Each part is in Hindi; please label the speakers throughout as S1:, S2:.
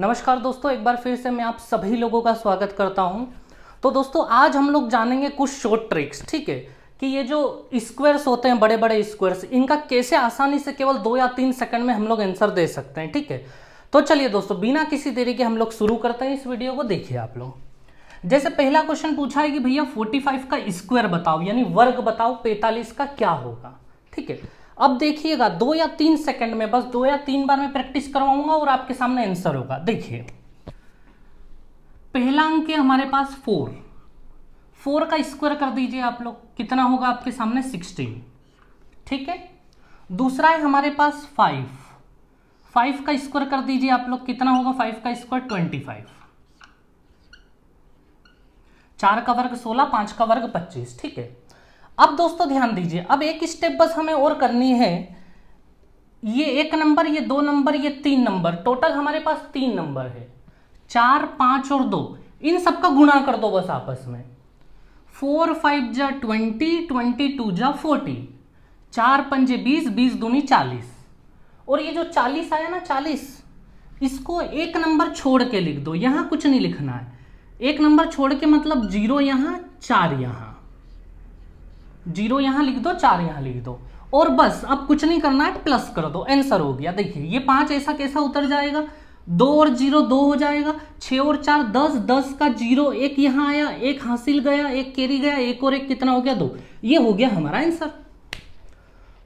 S1: नमस्कार दोस्तों एक बार फिर से मैं आप सभी लोगों का स्वागत करता हूं तो दोस्तों आज हम लोग जानेंगे कुछ शॉर्ट ट्रिक्स ठीक है कि ये जो स्क्वेयर्स होते हैं बड़े बड़े स्क्वेयर्स इनका कैसे आसानी से केवल दो या तीन सेकंड में हम लोग आंसर दे सकते हैं ठीक है तो चलिए दोस्तों बिना किसी देरी के हम लोग शुरू करते हैं इस वीडियो को देखिए आप लोग जैसे पहला क्वेश्चन पूछा है कि भैया फोर्टी का स्क्वेयर बताओ यानी वर्ग बताओ पैतालीस का क्या होगा ठीक है अब देखिएगा दो या तीन सेकंड में बस दो या तीन बार में प्रैक्टिस करवाऊंगा और आपके सामने आंसर होगा देखिए पहला अंक है हमारे पास फोर फोर का स्क्वायर कर दीजिए आप लोग कितना होगा आपके सामने सिक्सटीन ठीक है दूसरा है हमारे पास फाइव फाइव का स्क्वायर कर दीजिए आप लोग कितना होगा फाइव का स्क्वायर ट्वेंटी फाइव चार का वर्ग सोलह पांच का वर्ग पच्चीस ठीक है अब दोस्तों ध्यान दीजिए अब एक स्टेप बस हमें और करनी है ये एक नंबर ये दो नंबर ये तीन नंबर टोटल हमारे पास तीन नंबर है चार पांच और दो इन सबका गुणा कर दो बस आपस में फोर फाइव जा ट्वेंटी ट्वेंटी टू जा फोर्टी चार पंजे बीस बीस दूनी चालीस और ये जो चालीस आया ना चालीस इसको एक नंबर छोड़ के लिख दो यहां कुछ नहीं लिखना है एक नंबर छोड़ के मतलब जीरो यहां चार यहां जीरो यहां लिख दो चार यहां लिख दो और बस अब कुछ नहीं करना है प्लस तो कर दो आंसर हो गया देखिए ये पांच ऐसा कैसा उतर जाएगा दो और जीरो दो हो जाएगा छ और चार दस दस का जीरो एक यहां आया एक हासिल गया एक केरी गया एक और एक कितना हो गया दो ये हो गया हमारा आंसर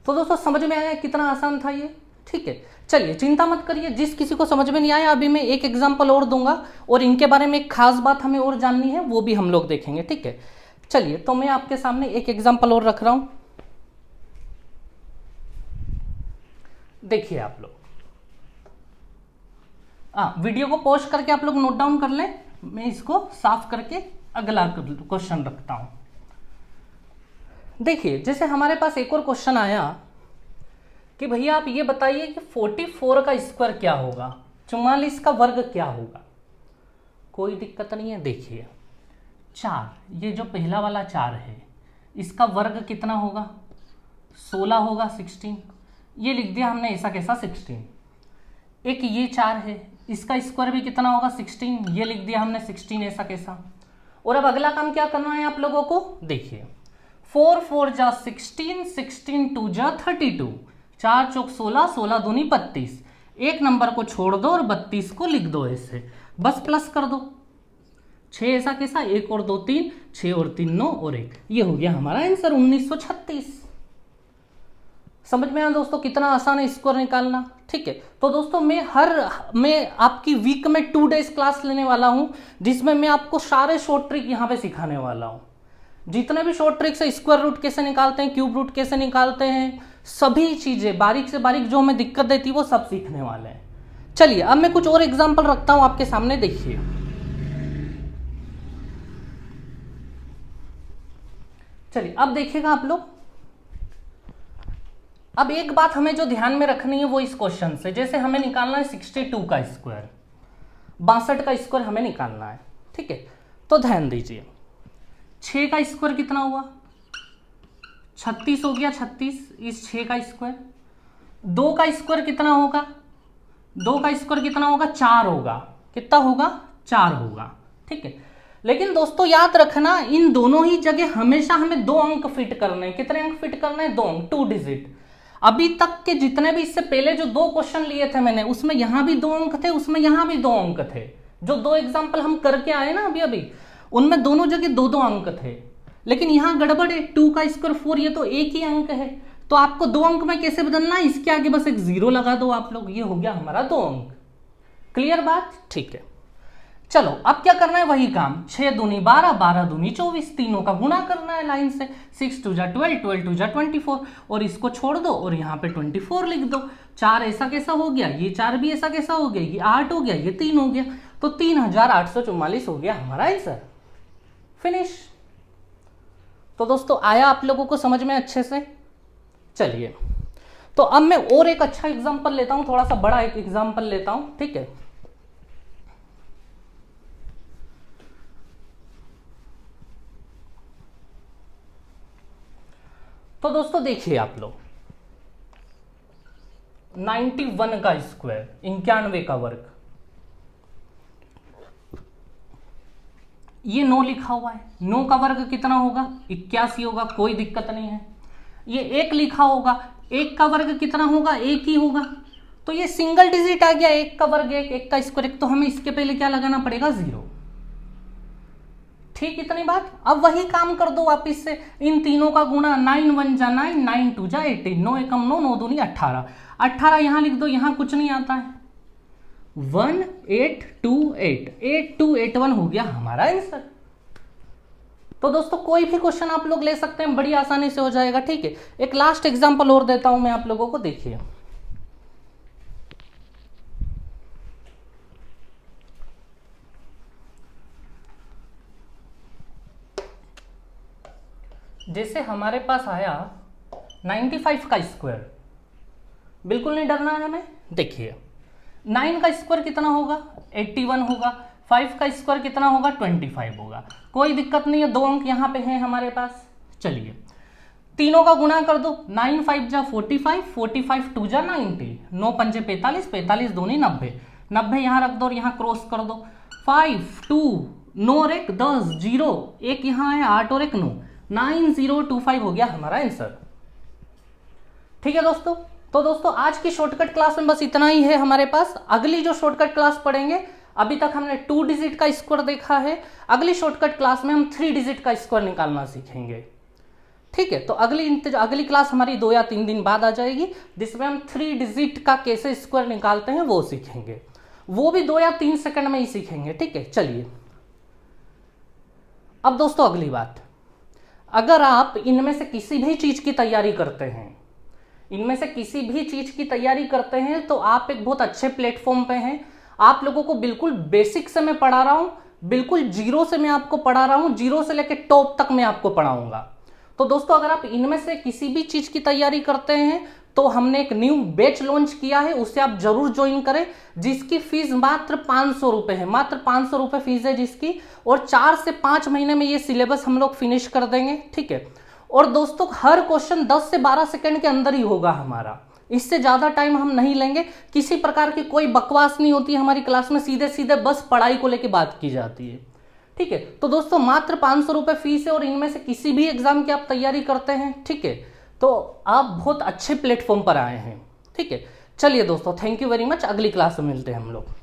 S1: तो दोस्तों समझ में आया कितना आसान था ये ठीक है चलिए चिंता मत करिए जिस किसी को समझ में नहीं आया अभी मैं एक एग्जाम्पल और दूंगा और इनके बारे में एक खास बात हमें और जाननी है वो भी हम लोग देखेंगे ठीक है चलिए तो मैं आपके सामने एक एग्जाम्पल और रख रहा हूं देखिए आप लोग वीडियो हाँ, को पॉज करके आप लोग नोट डाउन कर लें मैं इसको साफ करके अगला क्वेश्चन रखता हूं देखिए जैसे हमारे पास एक और क्वेश्चन आया कि भैया आप ये बताइए कि 44 का स्क्वायर क्या होगा चौवालीस का वर्ग क्या होगा कोई दिक्कत नहीं है देखिए चार ये जो पहला वाला चार है इसका वर्ग कितना होगा सोलह होगा सिक्सटीन ये लिख दिया हमने ऐसा कैसा सिक्सटीन एक ये चार है इसका स्क्वायर भी कितना होगा सिक्सटीन ये लिख दिया हमने सिक्सटीन ऐसा कैसा और अब अगला काम क्या करना है आप लोगों को देखिए फोर फोर जा सिक्सटीन सिक्सटीन टू जा थर्टी टू चार चौक सोलह सोलह दूनी बत्तीस एक नंबर को छोड़ दो और बत्तीस को लिख दो ऐसे बस प्लस कर दो छः ऐसा कैसा एक और दो तीन छः और तीन नौ और एक ये हो गया हमारा आंसर 1936 समझ में आया दोस्तों कितना आसान है स्कोर निकालना ठीक है तो दोस्तों मैं हर मैं आपकी वीक में टू डेज क्लास लेने वाला हूँ जिसमें मैं आपको सारे शॉर्ट ट्रिक यहाँ पे सिखाने वाला हूँ जितने भी शॉर्ट ट्रिक्स है स्क्वायर रूट कैसे निकालते हैं क्यूब रूट कैसे निकालते हैं सभी चीज़ें बारीक से बारीक जो हमें दिक्कत देती है वो सब सीखने वाले हैं चलिए अब मैं कुछ और एग्जाम्पल रखता हूँ आपके सामने देखिए चलिए अब देखिएगा आप लोग अब एक बात हमें जो ध्यान में रखनी है वो इस क्वेश्चन से जैसे हमें निकालना है सिक्सटी टू का स्क्वायर बासठ का स्क्वायर हमें निकालना है ठीक है तो ध्यान दीजिए छः का स्क्वायर कितना हुआ छत्तीस हो गया छत्तीस इस छः का स्क्वायर दो का स्क्वायर कितना होगा दो का स्क्वायर कितना होगा चार होगा कितना होगा चार होगा ठीक है लेकिन दोस्तों याद रखना इन दोनों ही जगह हमेशा हमें दो अंक फिट करने हैं कितने अंक फिट करने हैं दो अंक टू डिजिट अभी तक के जितने भी इससे पहले जो दो क्वेश्चन लिए थे मैंने उसमें यहां भी दो अंक थे उसमें यहां भी दो अंक थे जो दो एग्जाम्पल हम करके आए ना अभी अभी उनमें दोनों जगह दो दो अंक थे लेकिन यहां गड़बड़ है टू का स्क्वायर फोर ये तो एक ही अंक है तो आपको दो अंक में कैसे बदलना है इसके आगे बस एक जीरो लगा दो आप लोग ये हो गया हमारा दो अंक क्लियर बात ठीक है चलो अब क्या करना है वही काम छह दूनी बारह बारह दूनी चौबीस तीनों का गुणा करना है लाइन से सिक्स टू जा ट्वेल्व ट्वेल्व टू जा ट्वेंटी फोर और इसको छोड़ दो और यहाँ पे ट्वेंटी फोर लिख दो चार ऐसा कैसा हो गया ये चार भी ऐसा कैसा हो गया ये आठ हो गया ये तीन हो गया तो तीन हजार आठ सौ चौवालीस हो गया हमारा आंसर फिनिश तो दोस्तों आया आप लोगों को समझ में अच्छे से चलिए तो अब मैं और एक अच्छा एग्जाम्पल लेता हूँ थोड़ा सा बड़ा एक एग्जाम्पल लेता हूँ ठीक है तो दोस्तों देखिए आप लोग 91 का स्क्वायर इक्यानवे का वर्ग ये नो लिखा हुआ है नो का वर्ग कितना होगा इक्यासी होगा कोई दिक्कत नहीं है ये एक लिखा होगा एक का वर्ग कितना होगा एक ही होगा तो ये सिंगल डिजिट आ गया एक का वर्ग एक एक का स्क्वायर एक तो हमें इसके पहले क्या लगाना पड़ेगा जीरो ठीक इतनी बात अब वही काम कर दो वापिस से इन तीनों का गुणा नाइन वन जा नाइन नाइन टू जा एटीन नौ एकम नो नौ दूनी अट्ठारह अट्ठारह यहां लिख दो यहां कुछ नहीं आता है one eight two eight eight two eight one हो गया हमारा आंसर तो दोस्तों कोई भी क्वेश्चन आप लोग ले सकते हैं बड़ी आसानी से हो जाएगा ठीक है एक लास्ट एग्जाम्पल और देता हूं मैं आप लोगों को देखिए जैसे हमारे पास आया 95 का स्क्वायर बिल्कुल नहीं डरना है हमें देखिए 9 का स्क्वायर कितना होगा 81 होगा 5 का स्क्वायर कितना होगा 25 होगा कोई दिक्कत नहीं है दो अंक यहाँ पे हैं हमारे पास चलिए तीनों का गुणा कर दो नाइन फाइव जा forty five forty five two जा नाइन्टी नौ पंजे पैंतालीस पैंतालीस नहीं नब्बे नब्बे यहाँ रख दो और यहाँ क्रॉस कर दो फाइव टू नौ और एक दस जीरो एक यहाँ है आठ और एक नौ 9025 जीरो टू फाइव हो गया हमारा आंसर ठीक है दोस्तों तो दोस्तों आज की शॉर्टकट क्लास में बस इतना ही है हमारे पास अगली जो शॉर्टकट क्लास पढ़ेंगे अभी तक हमने टू डिजिट का स्कोर देखा है अगली शॉर्टकट क्लास में हम थ्री डिजिट का स्कोर निकालना सीखेंगे ठीक है तो अगली अगली क्लास हमारी दो या तीन दिन बाद आ जाएगी जिसमें हम थ्री डिजिट का कैसे स्क्वायर निकालते हैं वो सीखेंगे वो भी दो या तीन सेकंड में ही सीखेंगे ठीक है चलिए अब दोस्तों अगली बात अगर आप इनमें से किसी भी चीज़ की तैयारी करते हैं इनमें से किसी भी चीज़ की तैयारी करते हैं तो आप एक बहुत अच्छे प्लेटफॉर्म पे हैं आप लोगों को बिल्कुल बेसिक से मैं पढ़ा रहा हूं बिल्कुल जीरो से मैं आपको पढ़ा रहा हूं जीरो से लेकर टॉप तक मैं आपको पढ़ाऊंगा तो दोस्तों अगर आप इनमें से किसी भी चीज़ की तैयारी करते हैं तो हमने एक न्यू बैच लॉन्च किया है उसे आप जरूर ज्वाइन करें जिसकी फीस मात्र पांच सौ रुपए है मात्र पांच सौ रुपए फीस है जिसकी और चार से पांच महीने में ये सिलेबस हम लोग फिनिश कर देंगे ठीक है और दोस्तों हर क्वेश्चन दस से बारह सेकेंड के अंदर ही होगा हमारा इससे ज़्यादा टाइम हम नहीं लेंगे किसी प्रकार की कोई बकवास नहीं होती हमारी क्लास में सीधे सीधे बस पढ़ाई को लेकर बात की जाती है ठीक है तो दोस्तों मात्र पांच सौ रुपए फीस है और इनमें से किसी भी एग्ज़ाम की आप तैयारी करते हैं ठीक है तो आप बहुत अच्छे प्लेटफॉर्म पर आए हैं ठीक है चलिए दोस्तों थैंक यू वेरी मच अगली क्लास में मिलते हैं हम लोग